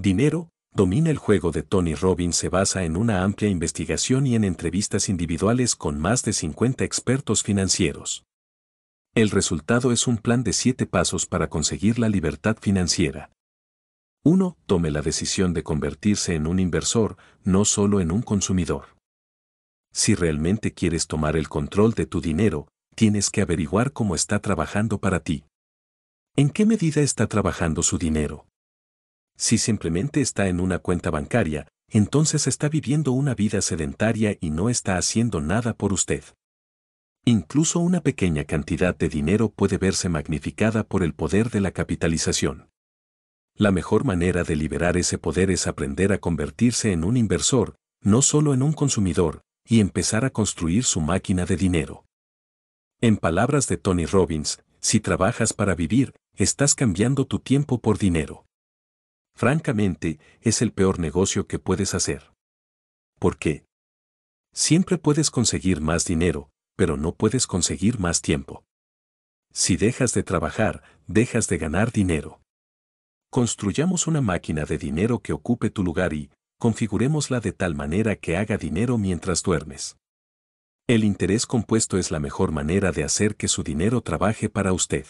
Dinero, Domina el juego de Tony Robbins se basa en una amplia investigación y en entrevistas individuales con más de 50 expertos financieros. El resultado es un plan de siete pasos para conseguir la libertad financiera. 1. Tome la decisión de convertirse en un inversor, no solo en un consumidor. Si realmente quieres tomar el control de tu dinero, tienes que averiguar cómo está trabajando para ti. ¿En qué medida está trabajando su dinero? Si simplemente está en una cuenta bancaria, entonces está viviendo una vida sedentaria y no está haciendo nada por usted. Incluso una pequeña cantidad de dinero puede verse magnificada por el poder de la capitalización. La mejor manera de liberar ese poder es aprender a convertirse en un inversor, no solo en un consumidor, y empezar a construir su máquina de dinero. En palabras de Tony Robbins, si trabajas para vivir, estás cambiando tu tiempo por dinero francamente, es el peor negocio que puedes hacer. ¿Por qué? Siempre puedes conseguir más dinero, pero no puedes conseguir más tiempo. Si dejas de trabajar, dejas de ganar dinero. Construyamos una máquina de dinero que ocupe tu lugar y, configurémosla de tal manera que haga dinero mientras duermes. El interés compuesto es la mejor manera de hacer que su dinero trabaje para usted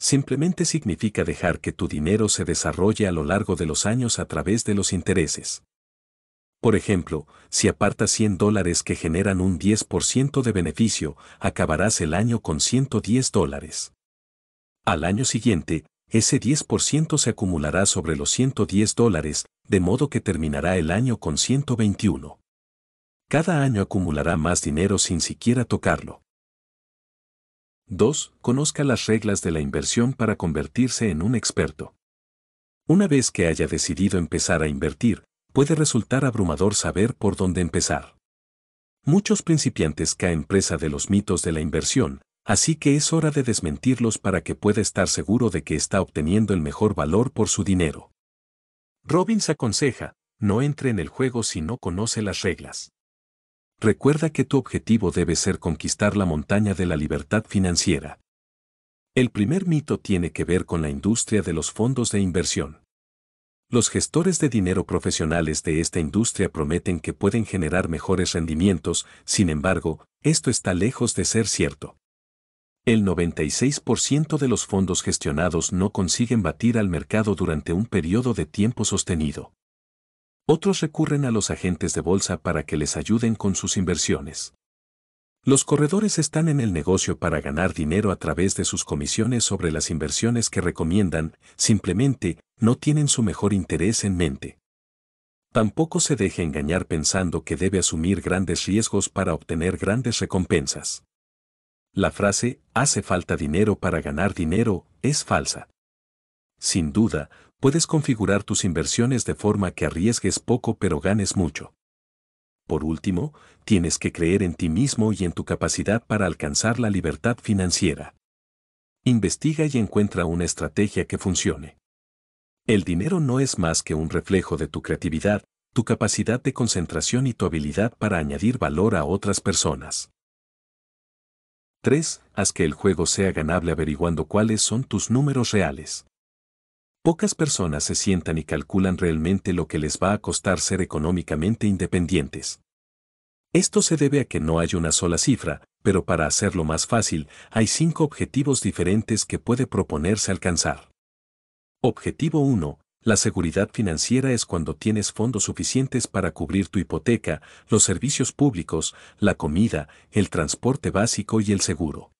simplemente significa dejar que tu dinero se desarrolle a lo largo de los años a través de los intereses. Por ejemplo, si apartas 100 dólares que generan un 10% de beneficio, acabarás el año con 110 dólares. Al año siguiente, ese 10% se acumulará sobre los 110 dólares, de modo que terminará el año con 121. Cada año acumulará más dinero sin siquiera tocarlo. 2. Conozca las reglas de la inversión para convertirse en un experto. Una vez que haya decidido empezar a invertir, puede resultar abrumador saber por dónde empezar. Muchos principiantes caen presa de los mitos de la inversión, así que es hora de desmentirlos para que pueda estar seguro de que está obteniendo el mejor valor por su dinero. Robbins aconseja, no entre en el juego si no conoce las reglas recuerda que tu objetivo debe ser conquistar la montaña de la libertad financiera. El primer mito tiene que ver con la industria de los fondos de inversión. Los gestores de dinero profesionales de esta industria prometen que pueden generar mejores rendimientos, sin embargo, esto está lejos de ser cierto. El 96% de los fondos gestionados no consiguen batir al mercado durante un periodo de tiempo sostenido. Otros recurren a los agentes de bolsa para que les ayuden con sus inversiones. Los corredores están en el negocio para ganar dinero a través de sus comisiones sobre las inversiones que recomiendan, simplemente no tienen su mejor interés en mente. Tampoco se deje engañar pensando que debe asumir grandes riesgos para obtener grandes recompensas. La frase, hace falta dinero para ganar dinero, es falsa. Sin duda, puedes configurar tus inversiones de forma que arriesgues poco pero ganes mucho. Por último, tienes que creer en ti mismo y en tu capacidad para alcanzar la libertad financiera. Investiga y encuentra una estrategia que funcione. El dinero no es más que un reflejo de tu creatividad, tu capacidad de concentración y tu habilidad para añadir valor a otras personas. 3. Haz que el juego sea ganable averiguando cuáles son tus números reales. Pocas personas se sientan y calculan realmente lo que les va a costar ser económicamente independientes. Esto se debe a que no hay una sola cifra, pero para hacerlo más fácil, hay cinco objetivos diferentes que puede proponerse alcanzar. Objetivo 1. La seguridad financiera es cuando tienes fondos suficientes para cubrir tu hipoteca, los servicios públicos, la comida, el transporte básico y el seguro.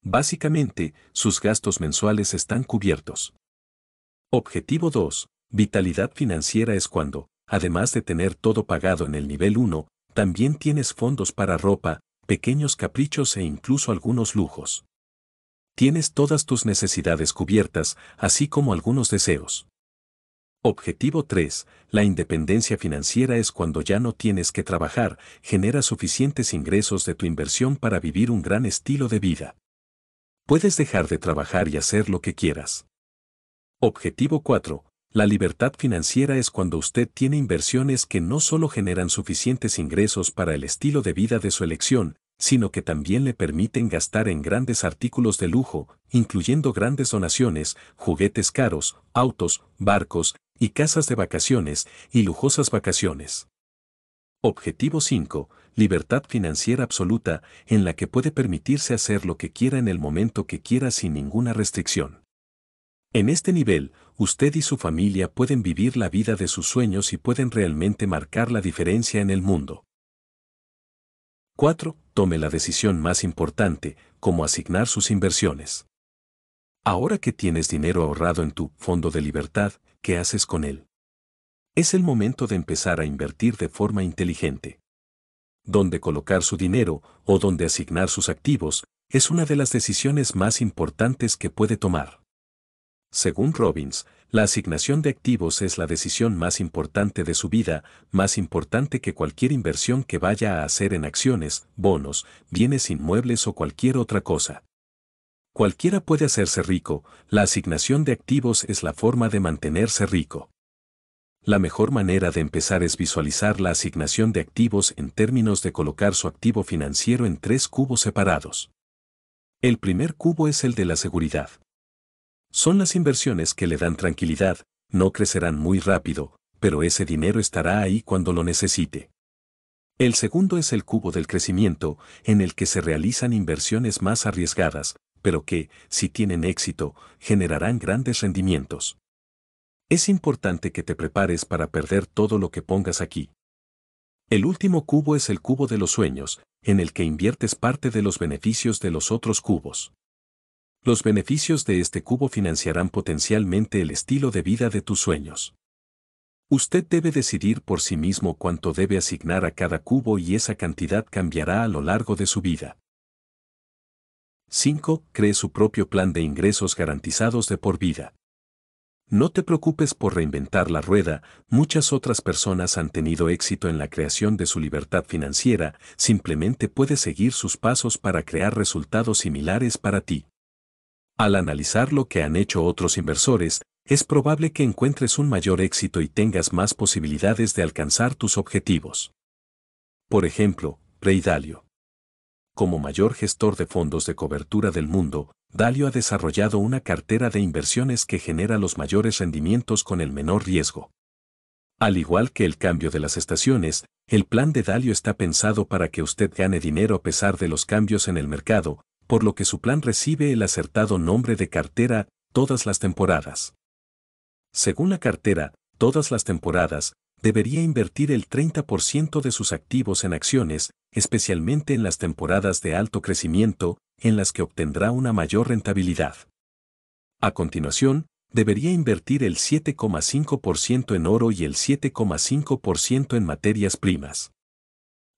Básicamente, sus gastos mensuales están cubiertos. Objetivo 2. Vitalidad financiera es cuando, además de tener todo pagado en el nivel 1, también tienes fondos para ropa, pequeños caprichos e incluso algunos lujos. Tienes todas tus necesidades cubiertas, así como algunos deseos. Objetivo 3. La independencia financiera es cuando ya no tienes que trabajar, genera suficientes ingresos de tu inversión para vivir un gran estilo de vida. Puedes dejar de trabajar y hacer lo que quieras. Objetivo 4. La libertad financiera es cuando usted tiene inversiones que no solo generan suficientes ingresos para el estilo de vida de su elección, sino que también le permiten gastar en grandes artículos de lujo, incluyendo grandes donaciones, juguetes caros, autos, barcos y casas de vacaciones y lujosas vacaciones. Objetivo 5. Libertad financiera absoluta, en la que puede permitirse hacer lo que quiera en el momento que quiera sin ninguna restricción. En este nivel, usted y su familia pueden vivir la vida de sus sueños y pueden realmente marcar la diferencia en el mundo. 4. Tome la decisión más importante, como asignar sus inversiones. Ahora que tienes dinero ahorrado en tu fondo de libertad, ¿qué haces con él? Es el momento de empezar a invertir de forma inteligente. Dónde colocar su dinero o dónde asignar sus activos es una de las decisiones más importantes que puede tomar. Según Robbins, la asignación de activos es la decisión más importante de su vida, más importante que cualquier inversión que vaya a hacer en acciones, bonos, bienes inmuebles o cualquier otra cosa. Cualquiera puede hacerse rico, la asignación de activos es la forma de mantenerse rico. La mejor manera de empezar es visualizar la asignación de activos en términos de colocar su activo financiero en tres cubos separados. El primer cubo es el de la seguridad. Son las inversiones que le dan tranquilidad, no crecerán muy rápido, pero ese dinero estará ahí cuando lo necesite. El segundo es el cubo del crecimiento, en el que se realizan inversiones más arriesgadas, pero que, si tienen éxito, generarán grandes rendimientos. Es importante que te prepares para perder todo lo que pongas aquí. El último cubo es el cubo de los sueños, en el que inviertes parte de los beneficios de los otros cubos. Los beneficios de este cubo financiarán potencialmente el estilo de vida de tus sueños. Usted debe decidir por sí mismo cuánto debe asignar a cada cubo y esa cantidad cambiará a lo largo de su vida. 5. Cree su propio plan de ingresos garantizados de por vida. No te preocupes por reinventar la rueda, muchas otras personas han tenido éxito en la creación de su libertad financiera, simplemente puedes seguir sus pasos para crear resultados similares para ti. Al analizar lo que han hecho otros inversores, es probable que encuentres un mayor éxito y tengas más posibilidades de alcanzar tus objetivos. Por ejemplo, Rey Dalio. Como mayor gestor de fondos de cobertura del mundo, Dalio ha desarrollado una cartera de inversiones que genera los mayores rendimientos con el menor riesgo. Al igual que el cambio de las estaciones, el plan de Dalio está pensado para que usted gane dinero a pesar de los cambios en el mercado, por lo que su plan recibe el acertado nombre de cartera todas las temporadas. Según la cartera, todas las temporadas, debería invertir el 30% de sus activos en acciones, especialmente en las temporadas de alto crecimiento, en las que obtendrá una mayor rentabilidad. A continuación, debería invertir el 7,5% en oro y el 7,5% en materias primas.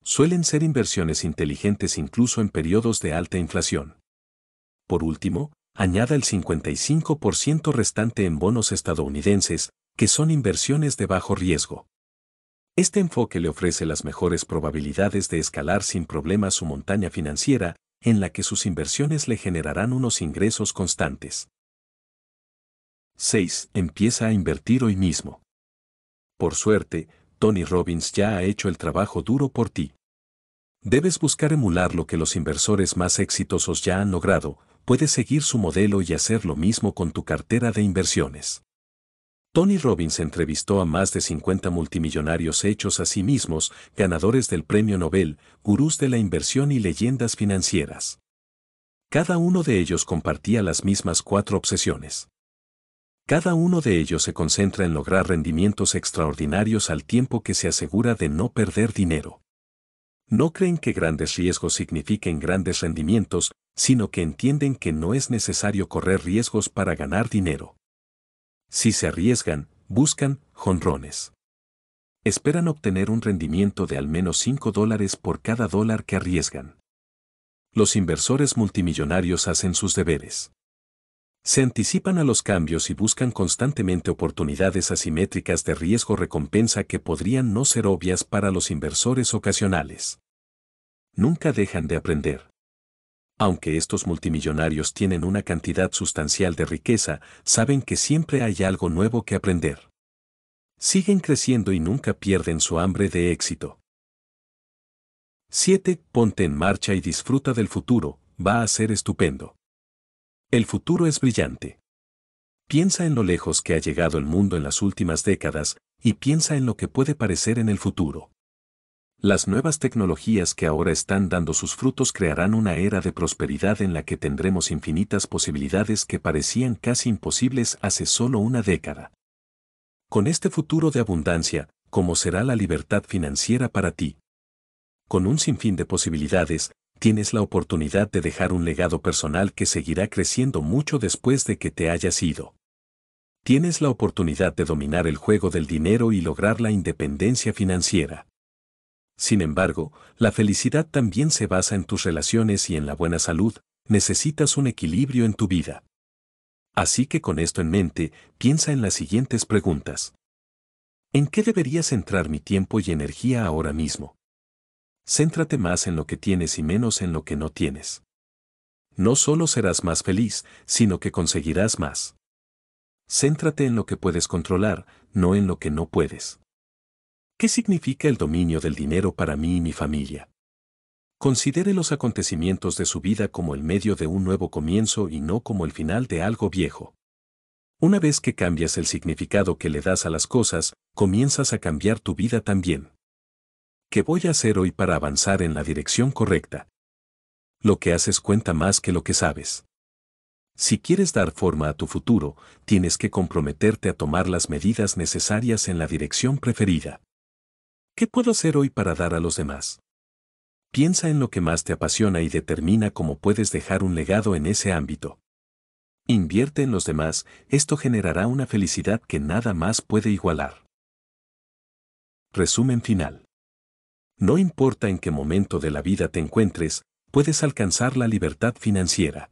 Suelen ser inversiones inteligentes incluso en periodos de alta inflación. Por último, añada el 55% restante en bonos estadounidenses, que son inversiones de bajo riesgo. Este enfoque le ofrece las mejores probabilidades de escalar sin problemas su montaña financiera, en la que sus inversiones le generarán unos ingresos constantes. 6. Empieza a invertir hoy mismo. Por suerte, Tony Robbins ya ha hecho el trabajo duro por ti. Debes buscar emular lo que los inversores más exitosos ya han logrado, puedes seguir su modelo y hacer lo mismo con tu cartera de inversiones. Tony Robbins entrevistó a más de 50 multimillonarios hechos a sí mismos, ganadores del Premio Nobel, gurús de la inversión y leyendas financieras. Cada uno de ellos compartía las mismas cuatro obsesiones. Cada uno de ellos se concentra en lograr rendimientos extraordinarios al tiempo que se asegura de no perder dinero. No creen que grandes riesgos signifiquen grandes rendimientos, sino que entienden que no es necesario correr riesgos para ganar dinero. Si se arriesgan, buscan jonrones. Esperan obtener un rendimiento de al menos 5 dólares por cada dólar que arriesgan. Los inversores multimillonarios hacen sus deberes. Se anticipan a los cambios y buscan constantemente oportunidades asimétricas de riesgo-recompensa que podrían no ser obvias para los inversores ocasionales. Nunca dejan de aprender. Aunque estos multimillonarios tienen una cantidad sustancial de riqueza, saben que siempre hay algo nuevo que aprender. Siguen creciendo y nunca pierden su hambre de éxito. 7. Ponte en marcha y disfruta del futuro, va a ser estupendo. El futuro es brillante. Piensa en lo lejos que ha llegado el mundo en las últimas décadas y piensa en lo que puede parecer en el futuro. Las nuevas tecnologías que ahora están dando sus frutos crearán una era de prosperidad en la que tendremos infinitas posibilidades que parecían casi imposibles hace solo una década. Con este futuro de abundancia, ¿cómo será la libertad financiera para ti? Con un sinfín de posibilidades, tienes la oportunidad de dejar un legado personal que seguirá creciendo mucho después de que te hayas ido. Tienes la oportunidad de dominar el juego del dinero y lograr la independencia financiera. Sin embargo, la felicidad también se basa en tus relaciones y en la buena salud, necesitas un equilibrio en tu vida. Así que con esto en mente, piensa en las siguientes preguntas. ¿En qué debería centrar mi tiempo y energía ahora mismo? Céntrate más en lo que tienes y menos en lo que no tienes. No solo serás más feliz, sino que conseguirás más. Céntrate en lo que puedes controlar, no en lo que no puedes. ¿Qué significa el dominio del dinero para mí y mi familia? Considere los acontecimientos de su vida como el medio de un nuevo comienzo y no como el final de algo viejo. Una vez que cambias el significado que le das a las cosas, comienzas a cambiar tu vida también. ¿Qué voy a hacer hoy para avanzar en la dirección correcta? Lo que haces cuenta más que lo que sabes. Si quieres dar forma a tu futuro, tienes que comprometerte a tomar las medidas necesarias en la dirección preferida. ¿Qué puedo hacer hoy para dar a los demás? Piensa en lo que más te apasiona y determina cómo puedes dejar un legado en ese ámbito. Invierte en los demás, esto generará una felicidad que nada más puede igualar. Resumen final. No importa en qué momento de la vida te encuentres, puedes alcanzar la libertad financiera.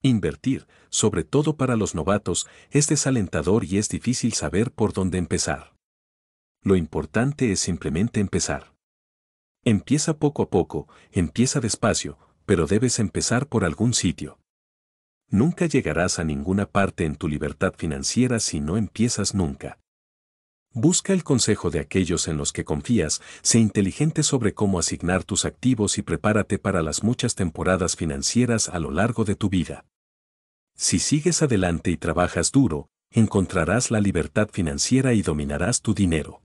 Invertir, sobre todo para los novatos, es desalentador y es difícil saber por dónde empezar. Lo importante es simplemente empezar. Empieza poco a poco, empieza despacio, pero debes empezar por algún sitio. Nunca llegarás a ninguna parte en tu libertad financiera si no empiezas nunca. Busca el consejo de aquellos en los que confías, sé inteligente sobre cómo asignar tus activos y prepárate para las muchas temporadas financieras a lo largo de tu vida. Si sigues adelante y trabajas duro, encontrarás la libertad financiera y dominarás tu dinero.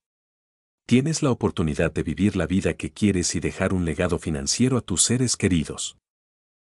Tienes la oportunidad de vivir la vida que quieres y dejar un legado financiero a tus seres queridos.